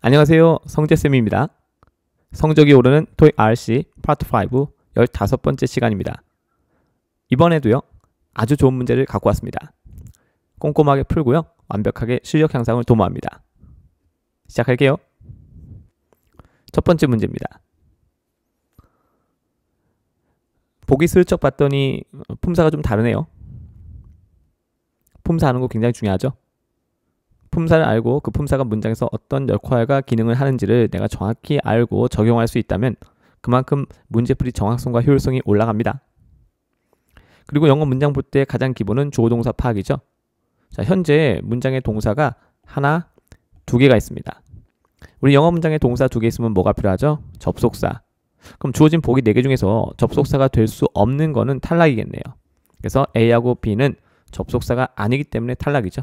안녕하세요. 성재쌤입니다. 성적이 오르는 토익 RC 파트 5 15번째 시간입니다. 이번에도요. 아주 좋은 문제를 갖고 왔습니다. 꼼꼼하게 풀고요. 완벽하게 실력 향상을 도모합니다. 시작할게요. 첫 번째 문제입니다. 보기 슬쩍 봤더니 품사가 좀 다르네요. 품사하는 거 굉장히 중요하죠. 품사를 알고 그 품사가 문장에서 어떤 역할과 기능을 하는지를 내가 정확히 알고 적용할 수 있다면 그만큼 문제풀이 정확성과 효율성이 올라갑니다. 그리고 영어 문장 볼 때 가장 기본은 주어 동사 파악이죠. 자, 현재 문장의 동사가 하나, 두 개가 있습니다. 우리 영어 문장에 동사 두 개 있으면 뭐가 필요하죠? 접속사. 그럼 주어진 보기 네 개 중에서 접속사가 될 수 없는 거는 탈락이겠네요. 그래서 A하고 B는 접속사가 아니기 때문에 탈락이죠.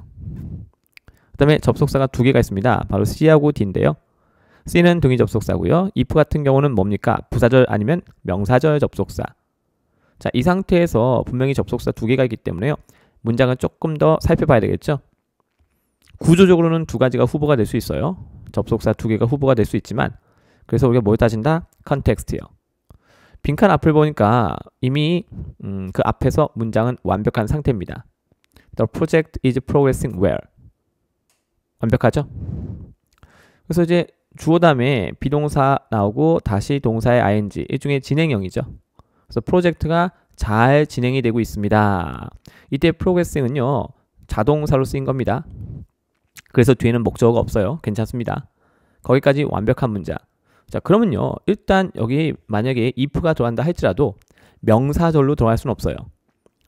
그 다음에 접속사가 두 개가 있습니다. 바로 C하고 D인데요. C는 동의 접속사고요. if 같은 경우는 뭡니까? 부사절 아니면 명사절 접속사. 자, 이 상태에서 분명히 접속사 두 개가 있기 때문에요. 문장은 조금 더 살펴봐야 되겠죠? 구조적으로는 두 가지가 후보가 될 수 있어요. 접속사 두 개가 후보가 될 수 있지만 그래서 우리가 뭘 따진다? 컨텍스트요. 빈칸 앞을 보니까 이미 음, 그 앞에서 문장은 완벽한 상태입니다. The project is progressing well. 완벽하죠? 그래서 이제 주어 다음에 비동사 나오고 다시 동사의 ing 일종의 진행형이죠. 그래서 프로젝트가 잘 진행이 되고 있습니다. 이때 프로그레싱은요 자동사로 쓰인 겁니다. 그래서 뒤에는 목적어가 없어요. 괜찮습니다. 거기까지 완벽한 문장. 자 그러면요 일단 여기 만약에 if가 들어간다 할지라도 명사절로 들어갈 수는 없어요.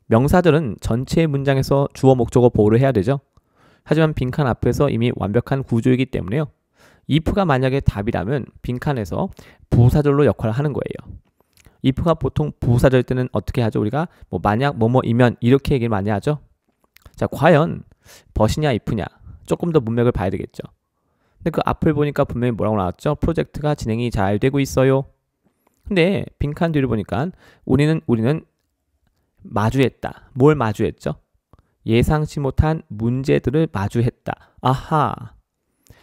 명사절은 전체 문장에서 주어 목적어 보호를 해야 되죠. 하지만 빈칸 앞에서 이미 완벽한 구조이기 때문에요. if가 만약에 답이라면 빈칸에서 부사절로 역할을 하는 거예요. if가 보통 부사절 때는 어떻게 하죠? 우리가 뭐 만약 뭐뭐이면 이렇게 얘기를 많이 하죠. 자, 과연 벗이냐 if냐 조금 더 문맥을 봐야 되겠죠. 근데 그 앞을 보니까 분명히 뭐라고 나왔죠? 프로젝트가 진행이 잘 되고 있어요. 근데 빈칸 뒤를 보니까 우리는 우리는 마주했다. 뭘 마주했죠? 예상치 못한 문제들을 마주했다. 아하.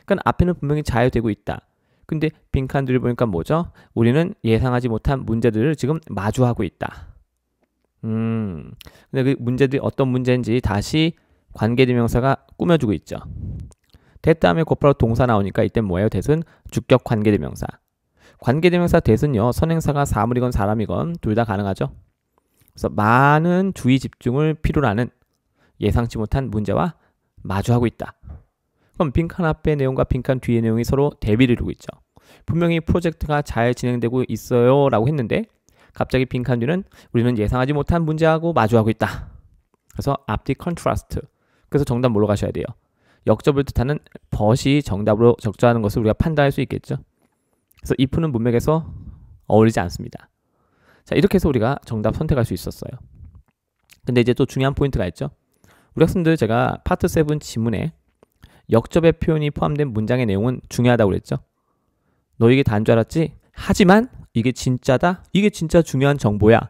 그러니까 앞에는 분명히 자유되고 있다. 근데 빈칸들을 보니까 뭐죠? 우리는 예상하지 못한 문제들을 지금 마주하고 있다. 음. 근데 그 문제들이 어떤 문제인지 다시 관계대명사가 꾸며주고 있죠. 됐 다음에 곧바로 동사 나오니까 이때 뭐예요? 대은 주격 관계대명사. 관계대명사 대은요 선행사가 사물이건 사람이건 둘 다 가능하죠. 그래서 많은 주의 집중을 필요로 하는 예상치 못한 문제와 마주하고 있다. 그럼 빈칸 앞의 내용과 빈칸 뒤의 내용이 서로 대비를 이루고 있죠. 분명히 프로젝트가 잘 진행되고 있어요 라고 했는데 갑자기 빈칸 뒤는 우리는 예상하지 못한 문제하고 마주하고 있다. 그래서 앞뒤 컨트라스트. 그래서 정답 뭘로 가셔야 돼요? 역접을 뜻하는 벗이 정답으로 적절하는 것을 우리가 판단할 수 있겠죠. 그래서 if는 문맥에서 어울리지 않습니다. 자, 이렇게 해서 우리가 정답 선택할 수 있었어요. 근데 이제 또 중요한 포인트가 있죠. 우리 학생들 제가 파트 7 지문에 역접의 표현이 포함된 문장의 내용은 중요하다고 그랬죠. 너 이게 단 줄 알았지? 하지만 이게 진짜다? 이게 진짜 중요한 정보야.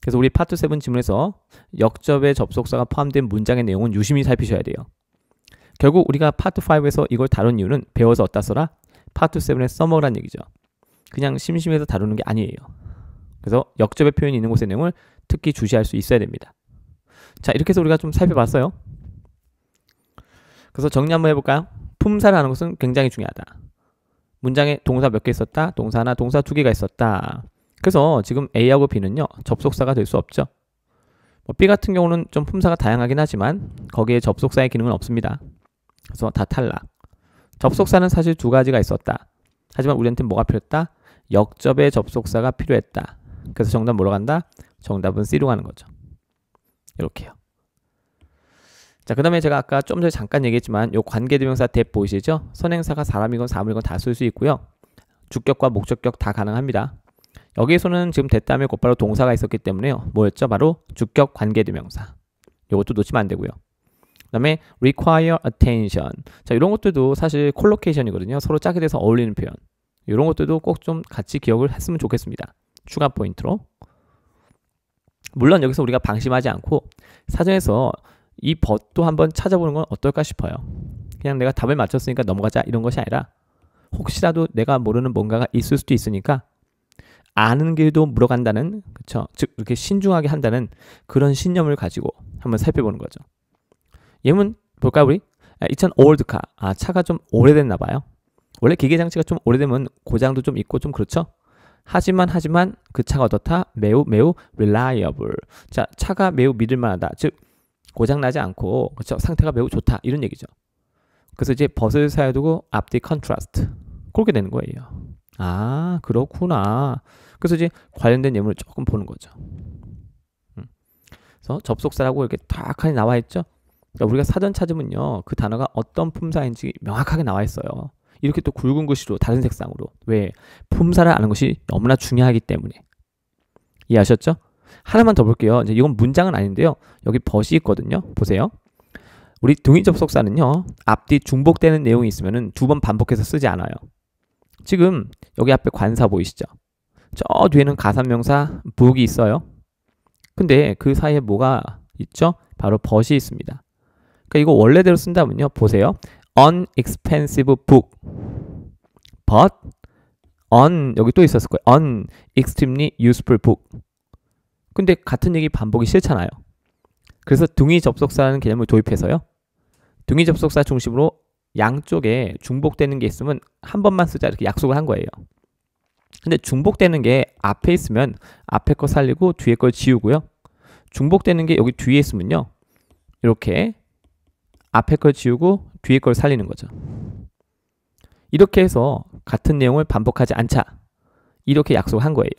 그래서 우리 파트 7 지문에서 역접의 접속사가 포함된 문장의 내용은 유심히 살피셔야 돼요. 결국 우리가 파트 5에서 이걸 다룬 이유는 배워서 어디다 써라? 파트 7의 써먹으란 얘기죠. 그냥 심심해서 다루는 게 아니에요. 그래서 역접의 표현이 있는 곳의 내용을 특히 주시할 수 있어야 됩니다. 자, 이렇게 해서 우리가 좀 살펴봤어요. 그래서 정리 한번 해볼까요? 품사라는 것은 굉장히 중요하다. 문장에 동사 몇 개 있었다, 동사 하나, 동사 두 개가 있었다. 그래서 지금 A하고 B는요, 접속사가 될 수 없죠. 뭐 B 같은 경우는 좀 품사가 다양하긴 하지만 거기에 접속사의 기능은 없습니다. 그래서 다 탈락. 접속사는 사실 두 가지가 있었다. 하지만 우리한테 뭐가 필요했다? 역접의 접속사가 필요했다. 그래서 정답 뭐로 간다? 정답은 C로 가는 거죠. 이렇게요. 자, 그 다음에 제가 아까 좀 전에 잠깐 얘기했지만 요 관계대명사 대 보이시죠? 선행사가 사람이건 사물이건 다 쓸 수 있고요. 주격과 목적격 다 가능합니다. 여기에서는 지금 대다음에 곧바로 동사가 있었기 때문에요. 뭐였죠? 바로 주격 관계대명사. 요것도 놓치면 안 되고요. 그 다음에 require attention. 자, 이런 것들도 사실 콜로케이션이거든요. 서로 짝이 돼서 어울리는 표현. 이런 것들도 꼭 좀 같이 기억을 했으면 좋겠습니다. 추가 포인트로. 물론 여기서 우리가 방심하지 않고 사전에서 이 벗도 한번 찾아보는 건 어떨까 싶어요. 그냥 내가 답을 맞췄으니까 넘어가자 이런 것이 아니라 혹시라도 내가 모르는 뭔가가 있을 수도 있으니까 아는 길도 물어간다는 그쵸 즉 이렇게 신중하게 한다는 그런 신념을 가지고 한번 살펴보는 거죠. 예문 볼까요 우리? 2000 아, 올드카 아 차가 좀 오래됐나 봐요. 원래 기계 장치가 좀 오래되면 고장도 좀 있고 좀 그렇죠? 하지만 하지만 그 차가 어떻다? 매우 매우 reliable. 자, 차가 매우 믿을 만하다. 즉 고장 나지 않고 그렇죠? 상태가 매우 좋다. 이런 얘기죠. 그래서 이제 벗을 사야되고 앞뒤 컨트라스트. 그렇게 되는 거예요. 아, 그렇구나. 그래서 이제 관련된 예문을 조금 보는 거죠. 음. 그래서 접속사라고 이렇게 탁하게 나와 있죠. 그러니까 우리가 사전 찾으면요. 그 단어가 어떤 품사인지 명확하게 나와 있어요. 이렇게 또 굵은 글씨로 다른 색상으로 왜 품사를 아는 것이 너무나 중요하기 때문에 이해하셨죠? 하나만 더 볼게요. 이제 이건 문장은 아닌데요. 여기 벗이 있거든요. 보세요. 우리 동의 접속사는요. 앞뒤 중복되는 내용이 있으면 두 번 반복해서 쓰지 않아요. 지금 여기 앞에 관사 보이시죠? 저 뒤에는 가산명사 목이 있어요. 근데 그 사이에 뭐가 있죠? 바로 벗이 있습니다. 그러니까 이거 원래대로 쓴다면요. 보세요. unexpensive book but on 여기 또 있었을 거예요. on extremely useful book. 근데 같은 얘기 반복이 싫잖아요. 그래서 등위 접속사라는 개념을 도입해서요. 등위 접속사 중심으로 양쪽에 중복되는 게 있으면 한 번만 쓰자 이렇게 약속을 한 거예요. 근데 중복되는 게 앞에 있으면 앞에 거 살리고 뒤에 걸 지우고요. 중복되는 게 여기 뒤에 있으면요. 이렇게 앞에 걸 지우고 뒤에 걸 살리는 거죠. 이렇게 해서 같은 내용을 반복하지 않자. 이렇게 약속한 거예요.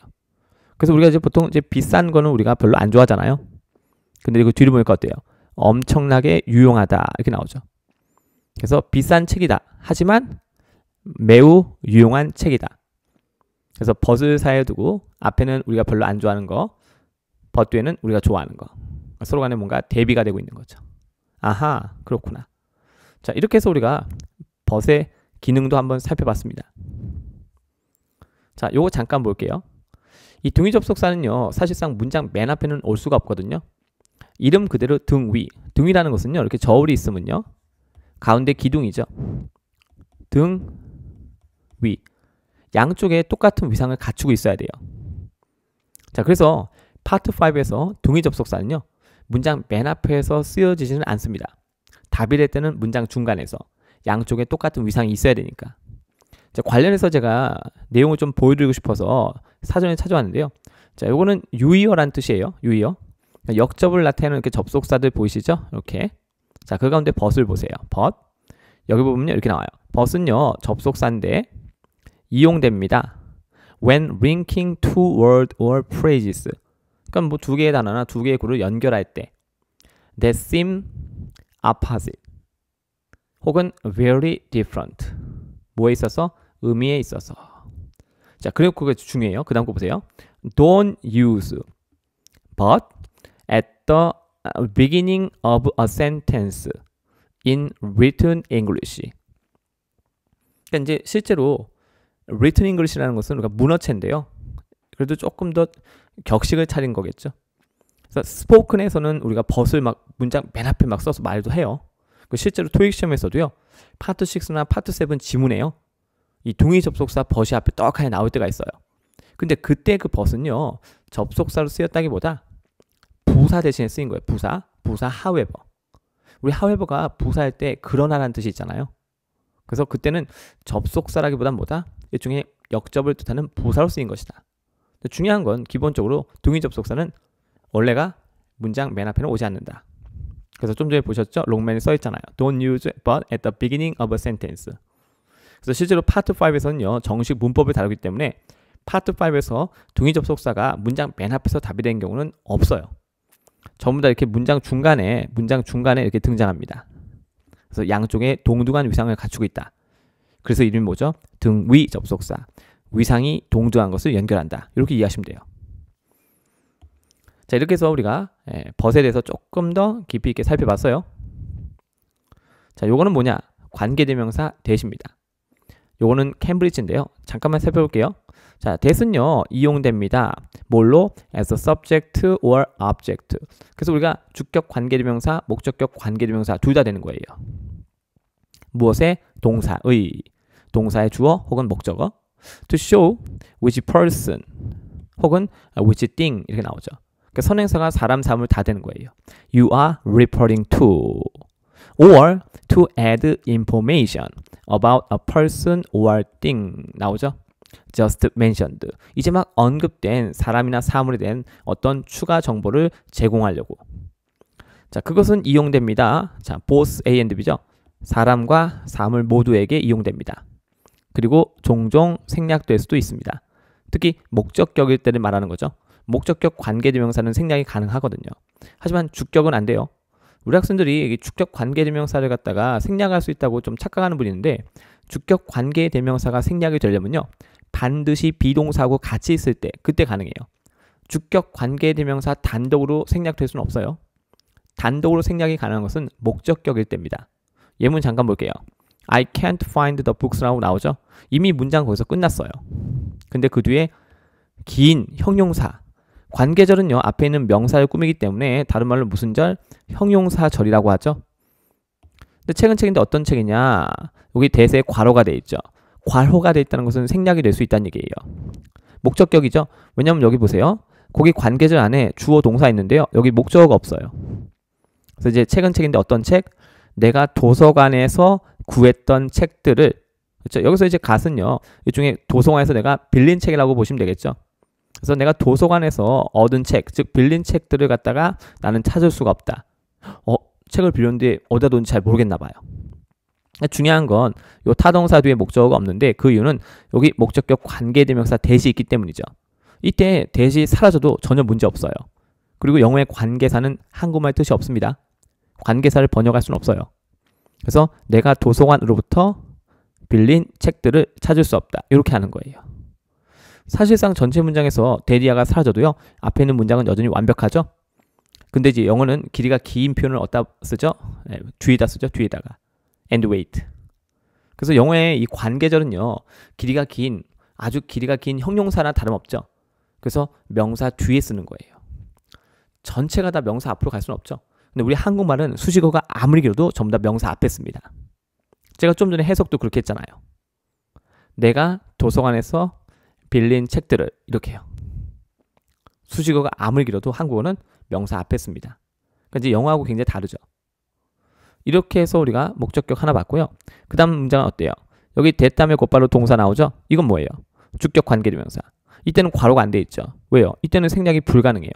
그래서 우리가 이제 보통 이제 비싼 거는 우리가 별로 안 좋아하잖아요. 근데 이거 뒤를 보니까 어때요? 엄청나게 유용하다. 이렇게 나오죠. 그래서 비싼 책이다. 하지만 매우 유용한 책이다. 그래서 벗을 사이에 두고 앞에는 우리가 별로 안 좋아하는 거, 벗 뒤에는 우리가 좋아하는 거. 그러니까 서로 간에 뭔가 대비가 되고 있는 거죠. 아하, 그렇구나. 자, 이렇게 해서 우리가 버스의 기능도 한번 살펴봤습니다. 자, 요거 잠깐 볼게요. 이 등위 접속사는요, 사실상 문장 맨 앞에는 올 수가 없거든요. 이름 그대로 등위. 등위라는 것은요, 이렇게 저울이 있으면요, 가운데 기둥이죠. 등, 위. 양쪽에 똑같은 위상을 갖추고 있어야 돼요. 자, 그래서 파트 5에서 등위 접속사는요, 문장 맨 앞에서 쓰여지지는 않습니다. 답이 될 때는 문장 중간에서, 양쪽에 똑같은 위상이 있어야 되니까. 자, 관련해서 제가 내용을 좀 보여드리고 싶어서 사전에 찾아왔는데요. 자, 요거는 유의어란 뜻이에요. 유의어. 그러니까 역접을 나타내는 이렇게 접속사들 보이시죠? 이렇게. 자, 그 가운데 벗을 보세요. 벗. 여기 보면 요 이렇게 나와요. 벗은요, 접속사인데 이용됩니다. When linking two words or phrases. 그러니까 뭐 두 개의 단어나 두 개의 구를 연결할 때. That seem opposite. 혹은 very different 뭐에 있어서? 의미에 있어서 자 그리고 그게 중요해요 그 다음 거 보세요 don't use but at the beginning of a sentence in written English 그러니까 이제 실제로 written English라는 것은 우리가 문어체인데요 그래도 조금 더 격식을 차린 거겠죠 그래서 s p o k e n 에서는 우리가 벗을 막 문장 맨 앞에 막 써서 말도 해요 그 실제로 토익 시험에서도요. 파트 6나 파트 7 지문에요. 이 동의 접속사 벗이 앞에 떡하니 나올 때가 있어요. 근데 그때 그 벗은요. 접속사로 쓰였다기보다 부사 대신에 쓰인 거예요. 부사. 부사 하웨버. 우리 하웨버가 부사할 때 그러나라는 뜻이 있잖아요. 그래서 그때는 접속사라기보단 뭐다? 일종의 역접을 뜻하는 부사로 쓰인 것이다. 중요한 건 기본적으로 동의 접속사는 원래가 문장 맨 앞에는 오지 않는다. 그래서 좀 전에 보셨죠? 롱맨이 써 있잖아요. Don't use but at the beginning of a sentence. 그래서 실제로 파트 5에서는요. 정식 문법을 다루기 때문에 파트 5에서 동의 접속사가 문장 맨 앞에서 답이 된 경우는 없어요. 전부 다 이렇게 문장 중간에 문장 중간에 이렇게 등장합니다. 그래서 양쪽에 동등한 위상을 갖추고 있다. 그래서 이름이 뭐죠? 등위 접속사. 위상이 동등한 것을 연결한다. 이렇게 이해하시면 돼요. 자, 이렇게 해서 우리가 예, 벗에 대해서 조금 더 깊이 있게 살펴봤어요. 자, 요거는 뭐냐? 관계대명사 대시입니다. 요거는 캠브리지인데요. 잠깐만 살펴볼게요. 자, 대신요 이용됩니다. 뭘로? as a subject or object. 그래서 우리가 주격 관계대명사, 목적격 관계대명사 둘 다 되는 거예요. 무엇의 동사의 동사의 주어 혹은 목적어 to show which person 혹은 which thing 이렇게 나오죠. 그러니까 선행사가 사람, 사물 다 되는 거예요. You are referring to or to add information about a person or thing 나오죠? just mentioned. 이제 막 언급된 사람이나 사물에 대한 어떤 추가 정보를 제공하려고. 자, 그것은 이용됩니다. 자, both A and B죠. 사람과 사물 모두에게 이용됩니다. 그리고 종종 생략될 수도 있습니다. 특히 목적격일 때를 말하는 거죠. 목적격 관계대명사는 생략이 가능하거든요. 하지만 주격은 안 돼요. 우리 학생들이 주격 관계대명사를 갖다가 생략할 수 있다고 좀 착각하는 분이 있는데 주격 관계대명사가 생략이 되려면요. 반드시 비동사하고 같이 있을 때 그때 가능해요. 주격 관계대명사 단독으로 생략될 수는 없어요. 단독으로 생략이 가능한 것은 목적격일 때입니다. 예문 잠깐 볼게요. I can't find the books라고 나오죠. 이미 문장 거기서 끝났어요. 근데 그 뒤에 긴 형용사 관계절은요, 앞에 있는 명사를 꾸미기 때문에 다른 말로 무슨 절? 형용사절이라고 하죠. 근데 최근 책인데 어떤 책이냐? 여기 대세에 과로가돼 있죠. 과로가돼 있다는 것은 생략이 될 수 있다는 얘기예요. 목적격이죠. 왜냐면 하 여기 보세요. 거기 관계절 안에 주어 동사 있는데요. 여기 목적어가 없어요. 그래서 이제 최근 책인데 어떤 책? 내가 도서관에서 구했던 책들을 그렇죠? 여기서 이제 갓은요. 이 중에 도서관에서 내가 빌린 책이라고 보시면 되겠죠. 그래서 내가 도서관에서 얻은 책, 즉 빌린 책들을 갖다가 나는 찾을 수가 없다. 어, 책을 빌렸는데 어디다 뒀는지 잘 모르겠나 봐요. 중요한 건요 타동사 뒤에 목적어가 없는데 그 이유는 여기 목적격 관계대명사 대시 있기 때문이죠. 이때 대시 사라져도 전혀 문제 없어요. 그리고 영어의 관계사는 한국말 뜻이 없습니다. 관계사를 번역할 수는 없어요. 그래서 내가 도서관으로부터 빌린 책들을 찾을 수 없다. 이렇게 하는 거예요. 사실상 전체 문장에서 대리아가 사라져도요. 앞에 있는 문장은 여전히 완벽하죠. 근데 이제 영어는 길이가 긴 표현을 어디다 쓰죠? 네, 뒤에다 쓰죠. 뒤에다가. and wait. 그래서 영어의 이 관계절은요. 길이가 긴 아주 길이가 긴 형용사나 다름없죠. 그래서 명사 뒤에 쓰는 거예요. 전체가 다 명사 앞으로 갈 수는 없죠. 근데 우리 한국말은 수식어가 아무리 길어도 전부 다 명사 앞에 씁니다. 제가 좀 전에 해석도 그렇게 했잖아요. 내가 도서관에서 빌린 책들을 이렇게 해요 수식어가 암을 길어도 한국어는 명사 앞에 씁니다. 그러니까 이제 영어하고 굉장히 다르죠. 이렇게 해서 우리가 목적격 하나 봤고요. 그 다음 문장은 어때요? 여기 됐다며 곧바로 동사 나오죠? 이건 뭐예요? 주격 관계대명사. 이때는 괄호가 안 돼 있죠. 왜요? 이때는 생략이 불가능해요.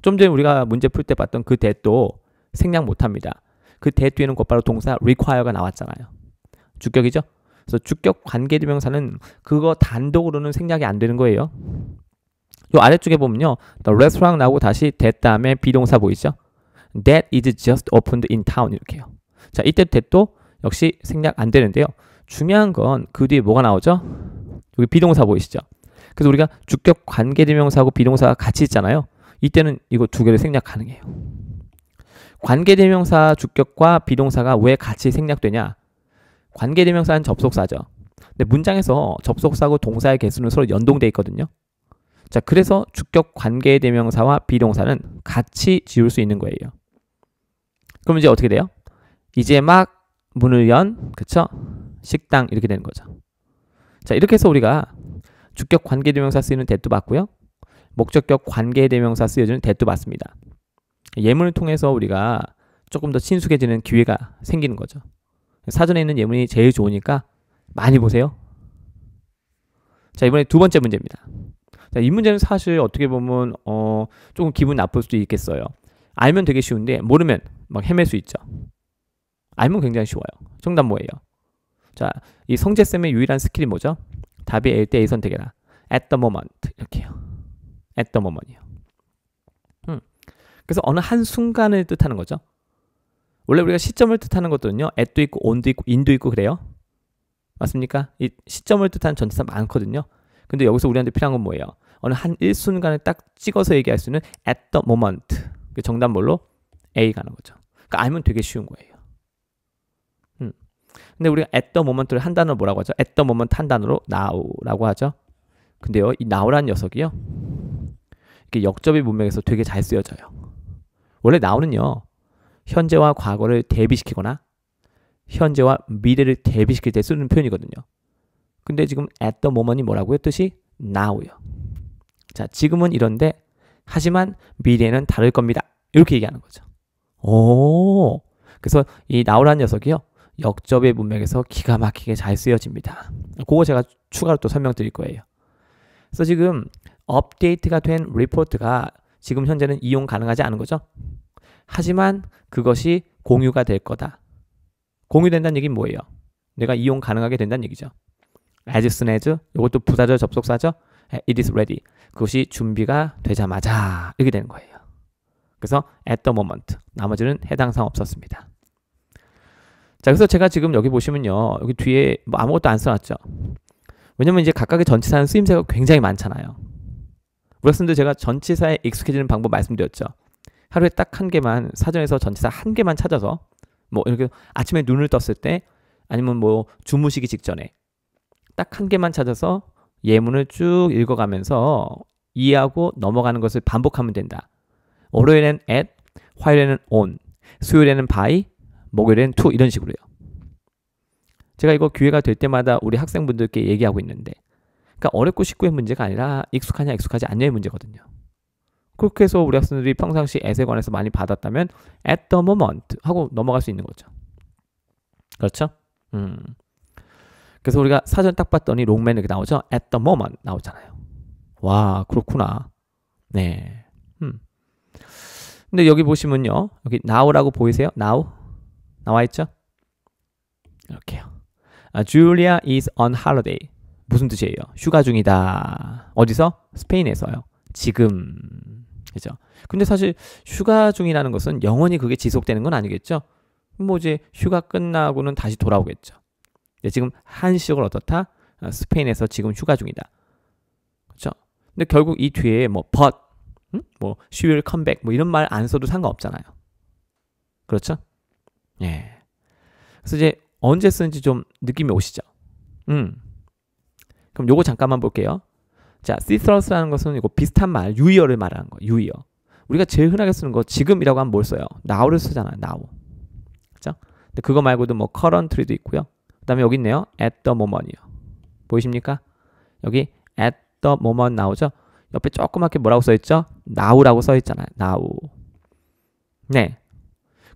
좀 전에 우리가 문제 풀 때 봤던 그 대도 생략 못합니다. 그대 뒤에는 곧바로 동사 require가 나왔잖아요. 주격이죠? 그래서 주격 관계 대명사는 그거 단독으로는 생략이 안 되는 거예요. 요 아래쪽에 보면요. The restaurant 나오고 다시 that 다음에 비동사 보이죠? That is just opened in town 이렇게요. 자, 이때 that도 역시 생략 안 되는데요. 중요한 건 그 뒤에 뭐가 나오죠? 여기 비동사 보이시죠? 그래서 우리가 주격 관계 대명사하고 비동사가 같이 있잖아요. 이때는 이거 두 개를 생략 가능해요. 관계 대명사 주격과 비동사가 왜 같이 생략되냐? 관계대명사는 접속사죠. 근데 문장에서 접속사고 동사의 개수는 서로 연동돼 있거든요. 자, 그래서 주격 관계대명사와 비동사는 같이 지울 수 있는 거예요. 그럼 이제 어떻게 돼요? 이제 막 문을 연, 그쵸? 식당 이렇게 되는 거죠. 자, 이렇게 해서 우리가 주격 관계대명사 쓰이는 대도 맞고요. 목적격 관계대명사 쓰여지는 대도 맞습니다. 예문을 통해서 우리가 조금 더 친숙해지는 기회가 생기는 거죠. 사전에 있는 예문이 제일 좋으니까 많이 보세요. 자, 이번에 두 번째 문제입니다. 자, 이 문제는 사실 어떻게 보면 어, 조금 기분 나쁠 수도 있겠어요. 알면 되게 쉬운데 모르면 막 헤맬 수 있죠. 알면 굉장히 쉬워요. 정답 뭐예요? 자, 이 성재쌤의 유일한 스킬이 뭐죠? 답이 a 대때 선택해라. at the moment 이렇게요. at the moment이요. 음. 그래서 어느 한 순간을 뜻하는 거죠. 원래 우리가 시점을 뜻하는 것들은요, at도 있고 on도 있고 in도 있고 그래요. 맞습니까? 이 시점을 뜻하는 전치사 많거든요. 근데 여기서 우리한테 필요한 건 뭐예요? 어느 한 일순간에 딱 찍어서 얘기할 수 있는 at the moment. 그 정답 뭘로? A 가는 거죠. 그러니까 알면 되게 쉬운 거예요. 음. 근데 우리가 at the moment를 한단어 뭐라고 하죠? at the moment 한 단어로 now라고 하죠. 근데요, 이 n o w 라 녀석이요. 이렇게 역접의 문맥에서 되게 잘 쓰여져요. 원래 now는요. 현재와 과거를 대비시키거나 현재와 미래를 대비시킬 때 쓰는 표현이거든요. 근데 지금 at the moment이 뭐라고 했듯이 now요. 자, 지금은 이런데 하지만 미래는 다를 겁니다. 이렇게 얘기하는 거죠. 오. 그래서 이 now라는 녀석이요. 역접의 문맥에서 기가 막히게 잘 쓰여집니다. 그거 제가 추가로 또 설명드릴 거예요. 그래서 지금 업데이트가 된 리포트가 지금 현재는 이용 가능하지 않은 거죠. 하지만 그것이 공유가 될 거다. 공유된다는 얘기는 뭐예요? 내가 이용 가능하게 된다는 얘기죠. 네. as soon as 이것도 부사절 접속사죠. it is ready. 그것이 준비가 되자마자 이렇게 되는 거예요. 그래서 at the moment. 나머지는 해당 사항 없었습니다. 자, 그래서 제가 지금 여기 보시면요. 여기 뒤에 뭐 아무것도 안 써놨죠. 왜냐면 이제 각각의 전치사는 쓰임새가 굉장히 많잖아요. 그리 학생들 제가 전치사에 익숙해지는 방법 말씀드렸죠. 하루에 딱 한 개만 사전에서 전체사한 개만 찾아서 뭐 이렇게 아침에 눈을 떴을 때 아니면 뭐 주무시기 직전에 딱 한 개만 찾아서 예문을 쭉 읽어가면서 이해하고 넘어가는 것을 반복하면 된다. 월요일엔 at, 화요일에는 on, 수요일에는 by, 목요일에는 to 이런 식으로요. 제가 이거 기회가 될 때마다 우리 학생분들께 얘기하고 있는데 그러니까 어렵고 쉽고의 문제가 아니라 익숙하냐 익숙하지 않냐의 문제거든요. 그렇게 해서 우리 학생들이 평상시 a 세 관해서 많이 받았다면 at the moment 하고 넘어갈 수 있는 거죠. 그렇죠? 음. 그래서 우리가 사전 딱 봤더니 롱맨 이렇게 나오죠? at the moment 나오잖아요. 와, 그렇구나. 네. 음. 근데 여기 보시면요. 여기 now라고 보이세요? now? 나와 있죠? 이렇게요. 아, Julia is on holiday. 무슨 뜻이에요? 휴가 중이다. 어디서? 스페인에서요. 지금 그죠? 근데 사실 휴가 중이라는 것은 영원히 그게 지속되는 건 아니겠죠? 뭐 이제 휴가 끝나고는 다시 돌아오겠죠. 지금 한식을 어떻다? 아, 스페인에서 지금 휴가 중이다. 그렇죠? 근데 결국 이 뒤에 뭐 but, 응? 뭐 she will come back 뭐 이런 말 안 써도 상관없잖아요. 그렇죠? 예. 그래서 이제 언제 쓰는지 좀 느낌이 오시죠? 음. 그럼 요거 잠깐만 볼게요. 자, 시스러스라는 것은 이거 비슷한 말, 유의어를 말하는 거, 유의어. 우리가 제일 흔하게 쓰는 거 지금이라고 하면 뭘 써요? 나우를 쓰잖아, now. 그죠? 근데 그거 말고도 뭐 currently도 있고요. 그다음에 여기 있네요. at the moment이요. 보이십니까? 여기 at the moment 나오죠? 옆에 조그맣게 뭐라고 써 있죠? 나우라고써 있잖아요. 나우. 네.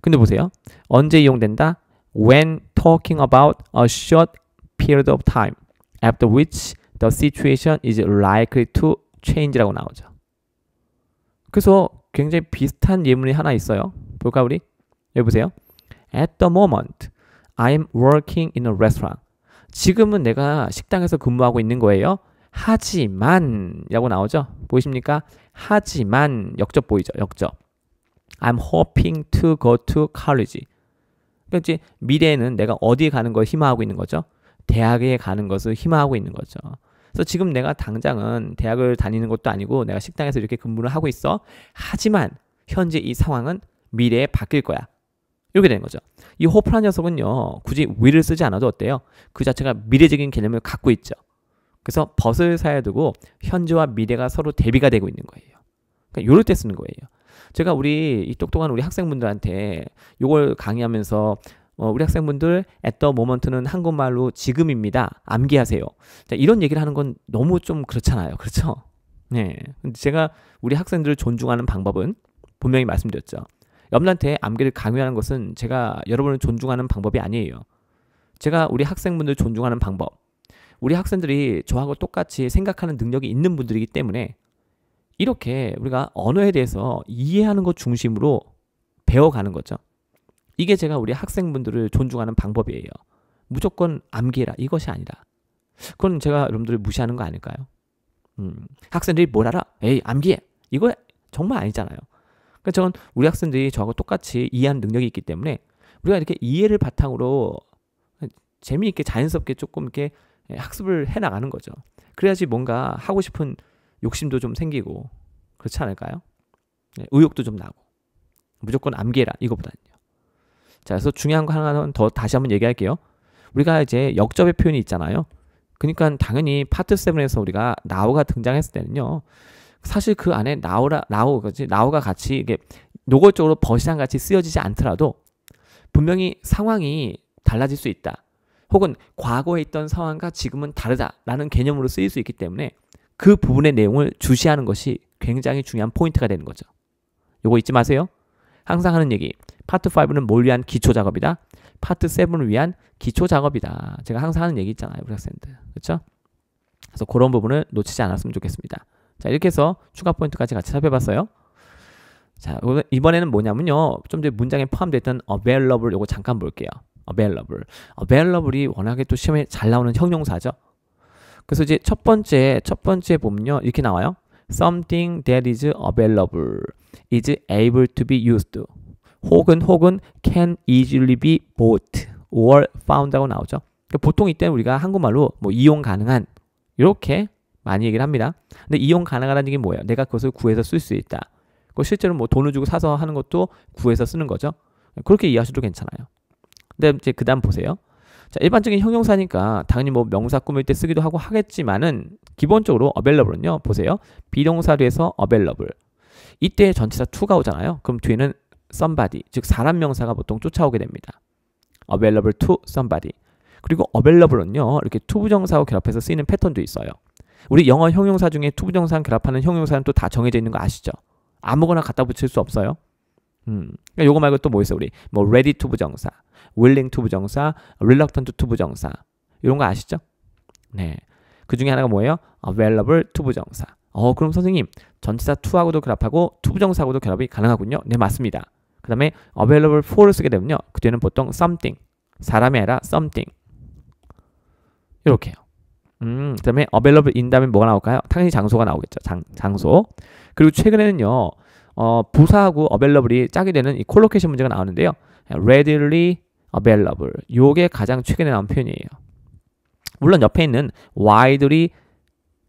근데 보세요. 언제 이용된다? when talking about a short period of time after which the situation is likely to change라고 나오죠. 그래서 굉장히 비슷한 예문이 하나 있어요. 볼까 우리? 여기 보세요. At the moment, I'm working in a restaurant. 지금은 내가 식당에서 근무하고 있는 거예요. 하지만 라고 나오죠. 보이십니까? 하지만 역접 보이죠. 역접. I'm hoping to go to college. 그러니 미래에는 내가 어디에 가는 걸 희망하고 있는 거죠. 대학에 가는 것을 희망하고 있는 거죠. 그래서 지금 내가 당장은 대학을 다니는 것도 아니고 내가 식당에서 이렇게 근무를 하고 있어. 하지만 현재 이 상황은 미래에 바뀔 거야. 이렇게 되는 거죠. 이 호프란 녀석은요, 굳이 will을 쓰지 않아도 어때요? 그 자체가 미래적인 개념을 갖고 있죠. 그래서 벗을 사야 되고 현재와 미래가 서로 대비가 되고 있는 거예요. 그러니까 요럴 때 쓰는 거예요. 제가 우리 이 똑똑한 우리 학생분들한테 요걸 강의하면서 어, 우리 학생분들 at the moment는 한국말로 지금입니다. 암기하세요. 자, 이런 얘기를 하는 건 너무 좀 그렇잖아요. 그렇죠? 네. 근데 제가 우리 학생들을 존중하는 방법은 분명히 말씀드렸죠. 여러분한테 암기를 강요하는 것은 제가 여러분을 존중하는 방법이 아니에요. 제가 우리 학생분들 존중하는 방법. 우리 학생들이 저하고 똑같이 생각하는 능력이 있는 분들이기 때문에 이렇게 우리가 언어에 대해서 이해하는 것 중심으로 배워가는 거죠. 이게 제가 우리 학생분들을 존중하는 방법이에요. 무조건 암기해라. 이것이 아니라. 그건 제가 여러분들을 무시하는 거 아닐까요? 음, 학생들이 뭘 알아? 에이, 암기해. 이거 정말 아니잖아요. 그러니까 저는 우리 학생들이 저하고 똑같이 이해하는 능력이 있기 때문에 우리가 이렇게 이해를 바탕으로 재미있게 자연스럽게 조금 이렇게 학습을 해 나가는 거죠. 그래야지 뭔가 하고 싶은 욕심도 좀 생기고 그렇지 않을까요? 네, 의욕도 좀 나고 무조건 암기해라 이거보다는요. 자, 그래서 중요한 거 하나 는더 다시 한번 얘기할게요. 우리가 이제 역접의 표현이 있잖아요. 그러니까 당연히 파트 7에서 우리가 나우가 등장했을 때는요. 사실 그 안에 나우라 나우 그지 나우가 같이 이게 노골적으로 버시랑 같이 쓰여지지 않더라도 분명히 상황이 달라질 수 있다. 혹은 과거에 있던 상황과 지금은 다르다라는 개념으로 쓰일 수 있기 때문에 그 부분의 내용을 주시하는 것이 굉장히 중요한 포인트가 되는 거죠. 요거 잊지 마세요. 항상 하는 얘기. 파트 5는 뭘 위한 기초 작업이다. 파트 7을 위한 기초 작업이다. 제가 항상 하는 얘기 있잖아요, 우리 학생들. 그렇죠? 그래서 그런 부분을 놓치지 않았으면 좋겠습니다. 자, 이렇게 해서 추가 포인트까지 같이 살펴봤어요. 자, 이번에는 뭐냐면요. 좀 전에 문장에 포함됐던 available 요거 잠깐 볼게요. available. available이 워낙에 또 시험에 잘 나오는 형용사죠. 그래서 이제 첫 번째, 첫 번째 보면요. 이렇게 나와요. something that is available is able to be used. 혹은 혹은 can easily be bought or found라고 나오죠. 그러니까 보통 이때 우리가 한국말로 뭐 이용 가능한 이렇게 많이 얘기를 합니다. 근데 이용 가능하다는 게 뭐예요? 내가 그것을 구해서 쓸 수 있다. 그 실제로 뭐 돈을 주고 사서 하는 것도 구해서 쓰는 거죠. 그렇게 이해하셔도 괜찮아요. 근데 이제 그다음 보세요. 자, 일반적인 형용사니까 당연히 뭐 명사 꾸밀 때 쓰기도 하고 하겠지만은 기본적으로 available은요. 보세요. 비동사 뒤에서 available. 이때 전치사 to가 오잖아요. 그럼 뒤에는 somebody 즉 사람 명사가 보통 쫓아오게 됩니다. available to somebody 그리고 available은요 이렇게 to 부정사하고 결합해서 쓰이는 패턴도 있어요. 우리 영어 형용사 중에 to 부정사랑 결합하는 형용사는 또 다 정해져 있는 거 아시죠? 아무거나 갖다 붙일 수 없어요. 음, 그러니까 요거 말고 또 뭐 있어 우리 뭐 ready to 부정사, willing to 부정사, reluctant to 부정사 이런 거 아시죠? 네, 그 중에 하나가 뭐예요? available to 부정사. 어, 그럼 선생님 전치사 to하고도 결합하고 to 부정사하고도 결합이 가능하군요. 네, 맞습니다. 그 다음에 available for를 쓰게 되면요. 그 뒤에는 보통 something, 사람이 아니라 something 이렇게요. 음, 그 다음에 available in 다음에 뭐가 나올까요? 당연히 장소가 나오겠죠. 장, 장소. 그리고 최근에는요. 어, 부사하고 available이 짝이 되는 이 콜로케이션 문제가 나오는데요. readily available. 요게 가장 최근에 나온 표현이에요. 물론 옆에 있는 widely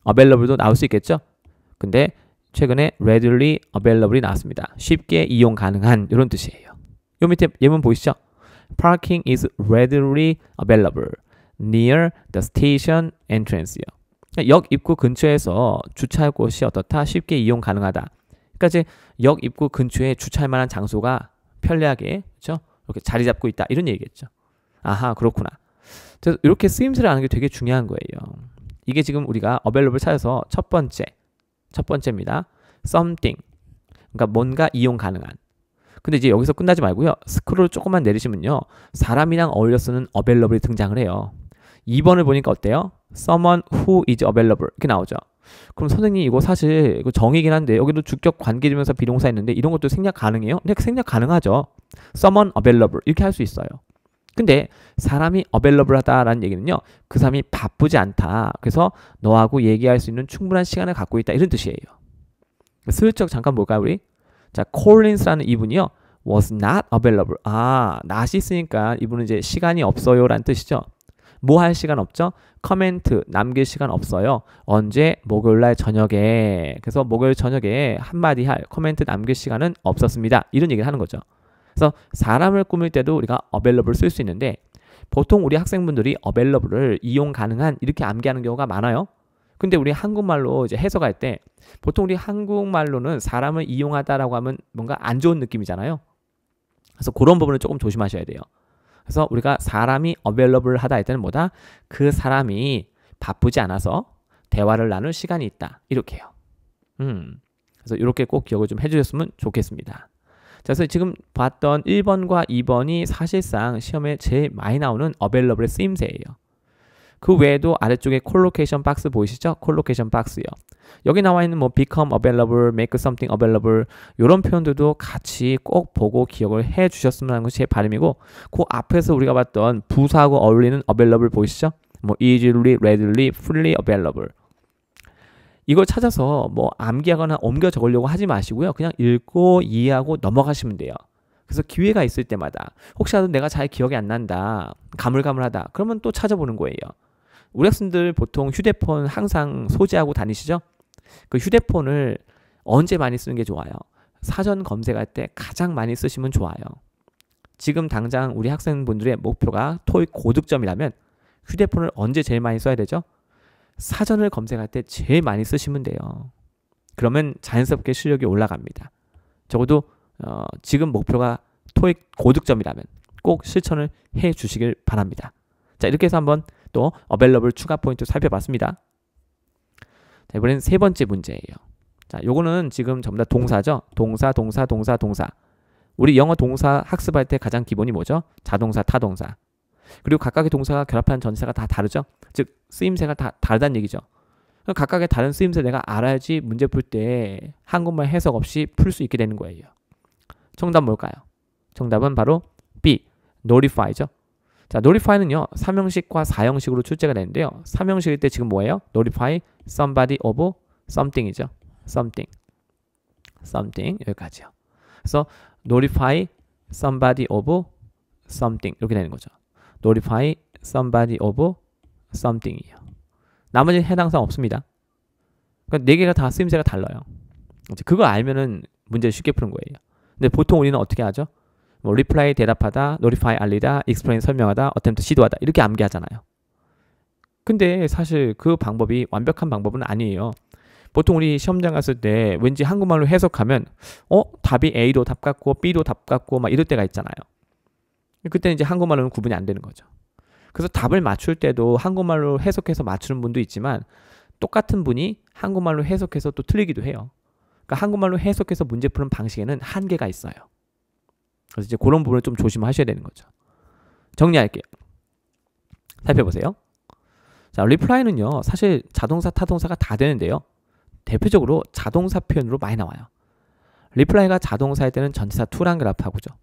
available도 나올 수 있겠죠. 근데 최근에 readily available이 나왔습니다. 쉽게 이용 가능한 이런 뜻이에요. 요 밑에 예문 보이시죠? Parking is readily available near the station entrance요. 그러니까 역 입구 근처에서 주차할 곳이 어떻다? 쉽게 이용 가능하다. 그러니까 역 입구 근처에 주차할 만한 장소가 편리하게 그렇죠? 이렇게 자리 잡고 있다. 이런 얘기겠죠. 아하 그렇구나. 그래서 이렇게 쓰임새를 아는 게 되게 중요한 거예요. 이게 지금 우리가 available 찾아서 첫 번째 첫 번째입니다. something. 그러니까 뭔가 이용 가능한. 근데 이제 여기서 끝나지 말고요. 스크롤 을 조금만 내리시면요. 사람이랑 어울려 쓰는 available이 등장을 해요. 2번을 보니까 어때요? someone who is available 이렇게 나오죠. 그럼 선생님 이거 사실 이거 정의긴 한데 여기도 주격 관계지명서 비동사 있는데 이런 것도 생략 가능해요? 근데 생략 가능하죠. someone available 이렇게 할 수 있어요. 근데 사람이 어벨러블하다라는 얘기는요. 그 사람이 바쁘지 않다. 그래서 너하고 얘기할 수 있는 충분한 시간을 갖고 있다. 이런 뜻이에요. 슬쩍 잠깐 볼까요, 우리? 자, 콜린스라는 이분이요. was not available. 아, not이 있으니까 이분은 이제 시간이 없어요. 라는 뜻이죠. 뭐 할 시간 없죠? 커멘트 남길 시간 없어요. 언제? 목요일날 저녁에. 그래서 목요일 저녁에 한마디 할 커멘트 남길 시간은 없었습니다. 이런 얘기를 하는 거죠. 그래서 사람을 꾸밀 때도 우리가 available 쓸수 있는데 보통 우리 학생분들이 available을 이용 가능한 이렇게 암기하는 경우가 많아요. 근데 우리 한국말로 이제 해석할 때 보통 우리 한국말로는 사람을 이용하다라고 하면 뭔가 안 좋은 느낌이잖아요. 그래서 그런 부분을 조금 조심하셔야 돼요. 그래서 우리가 사람이 available 하다 할 때는 뭐다? 그 사람이 바쁘지 않아서 대화를 나눌 시간이 있다. 이렇게요. 해 음. 그래서 이렇게 꼭 기억을 좀 해주셨으면 좋겠습니다. 자, 그래서 지금 봤던 1번과 2번이 사실상 시험에 제일 많이 나오는 어벨러블의 쓰임새예요. 그 외에도 아래쪽에 콜로케이션 박스 보이시죠? 콜로케이션 박스요. 여기 나와 있는 뭐 become available, make something available 이런 표현들도 같이 꼭 보고 기억을 해 주셨으면 하는 것이 제 바람이고 그 앞에서 우리가 봤던 부사하고 어울리는 available 보이시죠? 뭐 easily, readily, fully available 이걸 찾아서 뭐 암기하거나 옮겨 적으려고 하지 마시고요. 그냥 읽고 이해하고 넘어가시면 돼요. 그래서 기회가 있을 때마다 혹시라도 내가 잘 기억이 안 난다. 가물가물하다. 그러면 또 찾아보는 거예요. 우리 학생들 보통 휴대폰 항상 소지하고 다니시죠? 그 휴대폰을 언제 많이 쓰는 게 좋아요? 사전 검색할 때 가장 많이 쓰시면 좋아요. 지금 당장 우리 학생분들의 목표가 토익 고득점이라면 휴대폰을 언제 제일 많이 써야 되죠? 사전을 검색할 때 제일 많이 쓰시면 돼요. 그러면 자연스럽게 실력이 올라갑니다. 적어도 어, 지금 목표가 토익 고득점이라면 꼭 실천을 해 주시길 바랍니다. 자, 이렇게 해서 한번 또 어벨러블 추가 포인트 살펴봤습니다. 자, 이번엔 세 번째 문제예요. 자, 요거는 지금 전부 다 동사죠. 동사, 동사, 동사, 동사. 우리 영어 동사 학습할 때 가장 기본이 뭐죠? 자동사, 타동사. 그리고 각각의 동사가 결합하는 전치가다 다르죠. 즉 쓰임새가 다 다르다는 얘기죠. 각각의 다른 쓰임새 내가 알아야지 문제 풀 때 한국말 해석 없이 풀 수 있게 되는 거예요. 정답 뭘까요? 정답은 바로 B. notify죠. 자, notify는요. 3형식과 4형식으로 출제가 되는데요. 3형식일 때 지금 뭐예요? notify somebody of something이죠. something. something 여기까지요. 그래서 notify somebody of something 이렇게 되는 거죠. notify somebody of something이에요. 나머지는 해당 사항 없습니다. 그러니까 네 개가 다 쓰임새가 달라요. 그거 알면은 문제 를 쉽게 푸는 거예요. 근데 보통 우리는 어떻게 하죠? 뭐 reply 대답하다, notify 알리다, explain 설명하다, attempt 시도하다 이렇게 암기하잖아요. 근데 사실 그 방법이 완벽한 방법은 아니에요. 보통 우리 시험장 갔을 때 왠지 한국말로 해석하면 어 답이 A도 답 같고 B도 답 같고 막 이럴 때가 있잖아요. 그때는 이제 한국말로는 구분이 안 되는 거죠. 그래서 답을 맞출 때도 한국말로 해석해서 맞추는 분도 있지만 똑같은 분이 한국말로 해석해서 또 틀리기도 해요. 그러니까 한국말로 해석해서 문제 푸는 방식에는 한계가 있어요. 그래서 이제 그런 부분을 좀 조심하셔야 되는 거죠. 정리할게요. 살펴보세요. 자, 리플라이는요, 사실 자동사, 타동사가 다 되는데요. 대표적으로 자동사 표현으로 많이 나와요. 리플라이가 자동사일 때는 전치사 t 랑그라프하고죠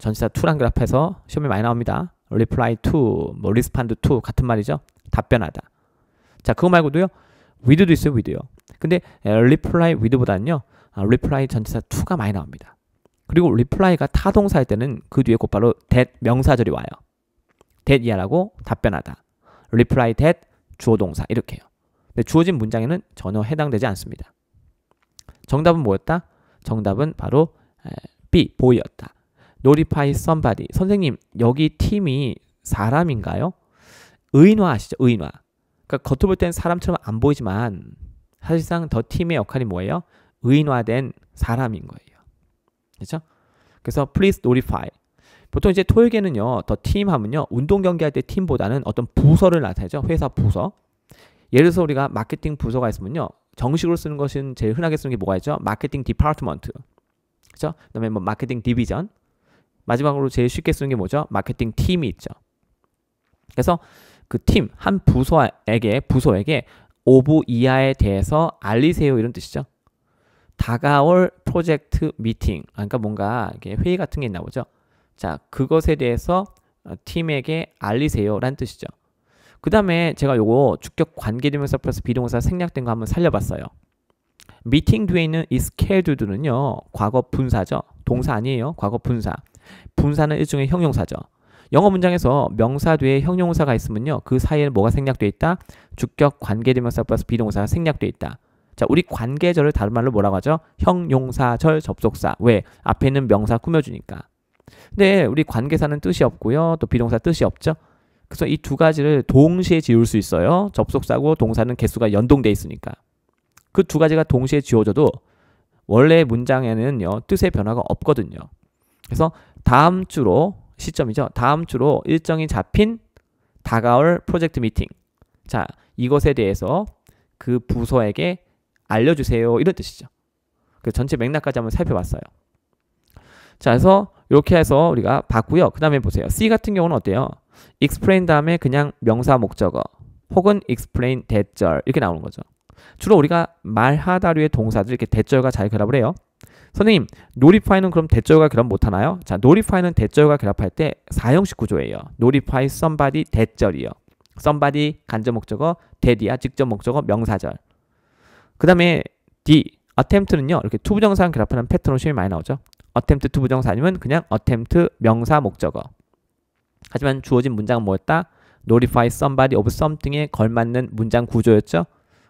전치사 2 o 란 그래프에서 시험에 많이 나옵니다. reply to, 뭐 respond to 같은 말이죠. 답변하다. 자, 그거 말고도요. with도 있어요, with요. 근데 reply with보다는요. 아, reply 전치사 t 가 많이 나옵니다. 그리고 reply가 타동사일 때는 그 뒤에 곧바로 that 명사절이 와요. that 이하라고 답변하다. reply that 주어동사 이렇게요. 근데 주어진 문장에는 전혀 해당되지 않습니다. 정답은 뭐였다? 정답은 바로 B 보이였다. notify somebody. 선생님, 여기 팀이 사람인가요? 의인화 아시죠? 의인화. 그러니까 겉으로 볼 때는 사람처럼 안 보이지만 사실상 더 팀의 역할이 뭐예요? 의인화된 사람인 거예요. 그렇죠? 그래서 please notify. 보통 이제 토익에는요, 더 팀 하면요, 운동 경기할 때 팀보다는 어떤 부서를 나타내죠. 회사 부서. 예를 들어서 우리가 마케팅 부서가 있으면요, 정식으로 쓰는 것은 제일 흔하게 쓰는 게 뭐가 있죠? 마케팅 디파트먼트. 그죠? 그 다음에 뭐 마케팅 디비전. 마지막으로 제일 쉽게 쓰는 게 뭐죠? 마케팅 팀이 있죠. 그래서 그 팀, 한 부서에게, 부서에게 오브 이하에 대해서 알리세요. 이런 뜻이죠. 다가올 프로젝트 미팅. 아, 그러니까 뭔가 회의 같은 게 있나 보죠. 자, 그것에 대해서 어, 팀에게 알리세요. 라는 뜻이죠. 그 다음에 제가 요거 주격 관계대명사 플러스 비동사 생략된 거 한번 살려봤어요. 미팅 뒤에 있는 이스케 c h e 는요 과거 분사죠. 동사 아니에요. 과거 분사. 분사는 일종의 형용사죠. 영어 문장에서 명사 뒤에 형용사가 있으면요. 그 사이에는 뭐가 생략돼 있다? 주격 관계대명사 플러스 비동사가 생략돼 있다. 자, 우리 관계절을 다른 말로 뭐라고 하죠? 형용사절 접속사. 왜? 앞에는 명사 꾸며주니까. 근데 우리 관계사는 뜻이 없고요. 또 비동사 뜻이 없죠. 그래서 이 두 가지를 동시에 지울 수 있어요. 접속사고 동사는 개수가 연동돼 있으니까. 그 두 가지가 동시에 지워져도 원래 문장에는요. 뜻의 변화가 없거든요. 그래서 다음 주로 시점이죠. 다음 주로 일정이 잡힌 다가올 프로젝트 미팅. 자, 이것에 대해서 그 부서에게 알려주세요. 이런 뜻이죠. 그 전체 맥락까지 한번 살펴봤어요. 자, 그래서 이렇게 해서 우리가 봤고요. 그 다음에 보세요. C 같은 경우는 어때요? explain 다음에 그냥 명사 목적어 혹은 explain 대절 이렇게 나오는 거죠. 주로 우리가 말하다류의 동사들 이렇게 대절과 잘 결합을 해요. 선생님, 노리파이는 그럼 대절가 결합 못하나요? 자, 노리파이는 대절가 결합할 때 4형식 구조예요. 노리파이, 썸바디, 대절이요. 썸바디, 간접 목적어, 대디아, 직접 목적어, 명사절. 그 다음에 D, attempt는요. 이렇게 투부정사랑 결합하는 패턴으로 시험이 많이 나오죠. attempt 투부정사 아니면 그냥 attempt 명사 목적어. 하지만 주어진 문장은 뭐였다? notify somebody of something에 걸맞는 문장 구조였죠.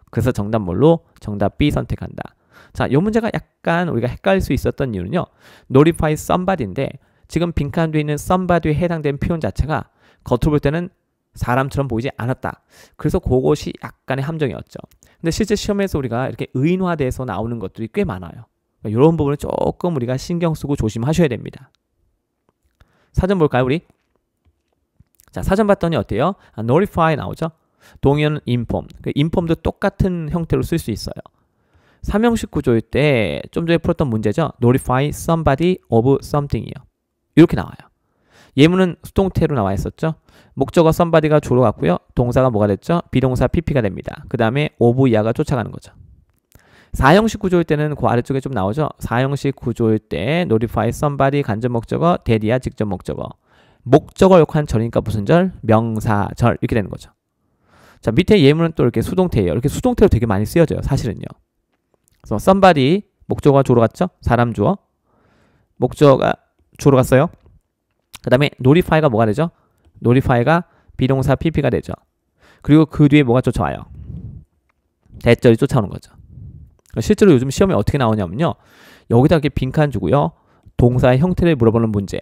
그래서 정답 뭘로? 정답 B 선택한다. 자, 이 문제가 약간 우리가 헷갈릴 수 있었던 이유는요. notify somebody인데 지금 빈칸 뒤에 있는 somebody에 해당되는 표현 자체가 겉으로 볼 때는 사람처럼 보이지 않았다. 그래서 그것이 약간의 함정이었죠. 근데 실제 시험에서 우리가 이렇게 의인화돼서 나오는 것들이 꽤 많아요. 그러니까 이런 부분을 조금 우리가 신경 쓰고 조심하셔야 됩니다. 사전 볼까요, 우리? 자, 사전 봤더니 어때요? 아, notify 나오죠? 동의어는 inform. 그 inform도 똑같은 형태로 쓸 수 있어요. 삼형식 구조일 때 좀 전에 풀었던 문제죠. notify somebody of something이요. 이렇게 나와요. 예문은 수동태로 나와 있었죠. 목적어 somebody가 주로 갔고요. 동사가 뭐가 됐죠? 비동사 pp가 됩니다. 그 다음에 of 이하가 쫓아가는 거죠. 4형식 구조일 때는 그 아래쪽에 좀 나오죠. 4형식 구조일 때 notify somebody 간접 목적어, 대리야 직접 목적어. 목적어 역한 절이니까 무슨 절? 명사절 이렇게 되는 거죠. 자 밑에 예문은 또 이렇게 수동태예요. 이렇게 수동태로 되게 많이 쓰여져요. 사실은요. 그래서 somebody 목적어가 주로 갔죠? 사람 주어. 목적어가 주로 갔어요. 그 다음에 노리파이가 뭐가 되죠? 노리파이가 비동사 pp가 되죠. 그리고 그 뒤에 뭐가 쫓아와요? 대절이 쫓아오는 거죠. 그러니까 실제로 요즘 시험에 어떻게 나오냐면요. 여기다 이렇게 빈칸 주고요. 동사의 형태를 물어보는 문제.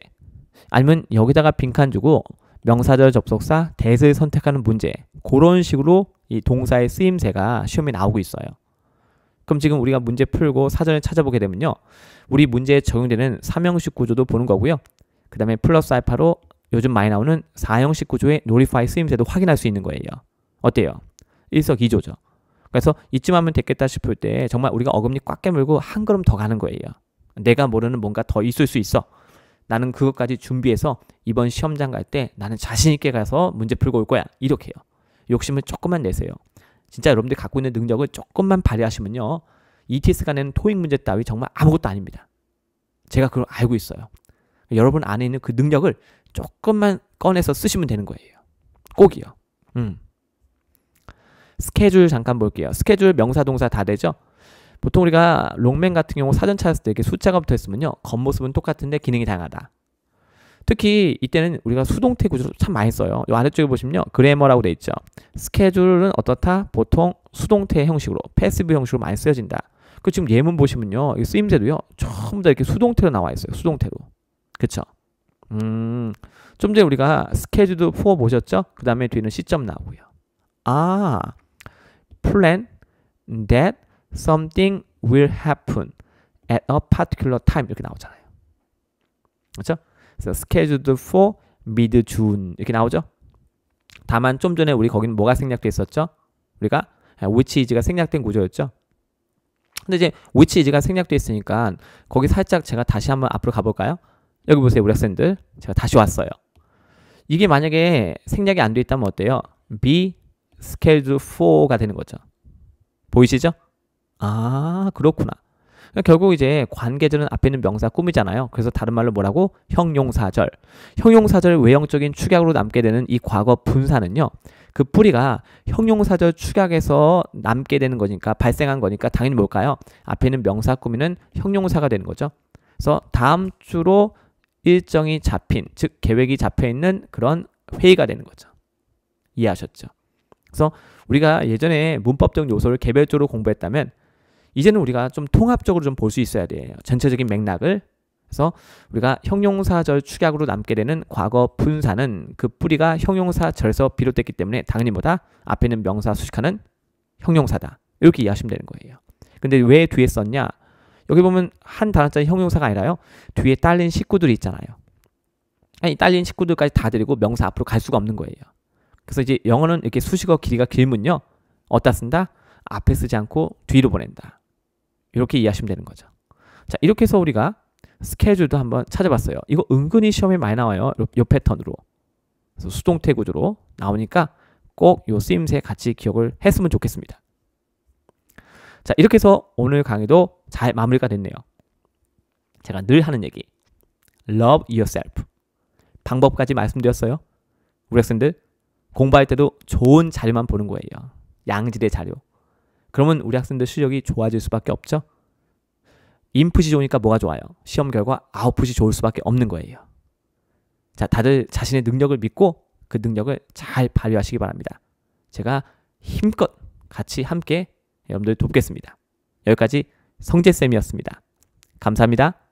아니면 여기다가 빈칸 주고 명사절 접속사 대세를 선택하는 문제. 그런 식으로 이 동사의 쓰임새가 시험에 나오고 있어요. 그럼 지금 우리가 문제 풀고 사전에 찾아보게 되면요. 우리 문제에 적용되는 3형식 구조도 보는 거고요. 그 다음에 플러스 알파로 요즘 많이 나오는 4형식 구조의 노리파이 쓰임새도 확인할 수 있는 거예요. 어때요? 일석이조죠. 그래서 이쯤 하면 됐겠다 싶을 때 정말 우리가 어금니 꽉 깨물고 한 걸음 더 가는 거예요. 내가 모르는 뭔가 더 있을 수 있어. 나는 그것까지 준비해서 이번 시험장 갈 때 나는 자신 있게 가서 문제 풀고 올 거야. 이렇게요. 욕심을 조금만 내세요. 진짜 여러분들이 갖고 있는 능력을 조금만 발휘하시면요. ETS가 내는 토익 문제 따위 정말 아무것도 아닙니다. 제가 그걸 알고 있어요. 여러분 안에 있는 그 능력을 조금만 꺼내서 쓰시면 되는 거예요. 꼭이요. 음. 스케줄 잠깐 볼게요. 스케줄 명사 동사 다 되죠? 보통 우리가 롱맨 같은 경우 사전 찾았을 때 이렇게 숫자가 붙어 있으면요. 겉모습은 똑같은데 기능이 다양하다. 특히 이때는 우리가 수동태 구조를 참 많이 써요. 이 아래쪽에 보시면 그래머라고 돼 있죠. 스케줄은 어떻다? 보통 수동태 형식으로, 패시브 형식으로 많이 쓰여진다. 그 지금 예문 보시면요. 이 쓰임새도요. 전부 다 이렇게 수동태로 나와 있어요. 수동태로. 그쵸? 음, 좀 전에 우리가 스케줄4 보셨죠? 그 다음에 뒤는 시점 나오고요. 아, plan that something will happen at a particular time 이렇게 나오잖아요. 그렇죠? 그래서 scheduled for mid June 이렇게 나오죠. 다만 좀 전에 우리 거기는 뭐가 생략돼 있었죠? 우리가 아, which is가 생략된 구조였죠. 근데 이제 which is가 생략돼 있으니까 거기 살짝 제가 다시 한번 앞으로 가볼까요? 여기 보세요 우리 학생들 제가 다시 왔어요. 이게 만약에 생략이 안 돼 있다면 어때요? be scheduled for가 되는 거죠. 보이시죠? 아 그렇구나. 결국 이제 관계절은 앞에 있는 명사 꿈이잖아요 그래서 다른 말로 뭐라고? 형용사절. 형용사절 외형적인 축약으로 남게 되는 이 과거 분사는요. 그 뿌리가 형용사절 축약에서 남게 되는 거니까 발생한 거니까 당연히 뭘까요? 앞에 있는 명사 꾸미는 형용사가 되는 거죠. 그래서 다음 주로 일정이 잡힌, 즉 계획이 잡혀 있는 그런 회의가 되는 거죠. 이해하셨죠? 그래서 우리가 예전에 문법적 요소를 개별적으로 공부했다면 이제는 우리가 좀 통합적으로 좀 볼 수 있어야 돼요. 전체적인 맥락을. 그래서 우리가 형용사절 축약으로 남게 되는 과거 분사는 그 뿌리가 형용사절서 비롯됐기 때문에 당연히 뭐다? 앞에 있는 명사 수식하는 형용사다. 이렇게 이해하시면 되는 거예요. 근데 왜 뒤에 썼냐? 여기 보면 한 단어짜리 형용사가 아니라요. 뒤에 딸린 식구들이 있잖아요. 아니, 딸린 식구들까지 다 드리고 명사 앞으로 갈 수가 없는 거예요. 그래서 이제 영어는 이렇게 수식어 길이가 길면요. 어디다 쓴다? 앞에 쓰지 않고 뒤로 보낸다. 이렇게 이해하시면 되는 거죠. 자, 이렇게 해서 우리가 스케줄도 한번 찾아봤어요. 이거 은근히 시험에 많이 나와요. 요, 패턴으로. 그래서 수동태 구조로 나오니까 꼭요 쓰임새 같이 기억을 했으면 좋겠습니다. 자, 이렇게 해서 오늘 강의도 잘 마무리가 됐네요. 제가 늘 하는 얘기. Love yourself. 방법까지 말씀드렸어요. 우리 학생들 공부할 때도 좋은 자료만 보는 거예요. 양질의 자료. 그러면 우리 학생들 실력이 좋아질 수밖에 없죠. 인풋이 좋으니까 뭐가 좋아요? 시험 결과 아웃풋이 좋을 수밖에 없는 거예요. 자, 다들 자신의 능력을 믿고 그 능력을 잘 발휘하시기 바랍니다. 제가 힘껏 같이 함께 여러분들 돕겠습니다. 여기까지 성재쌤이었습니다. 감사합니다.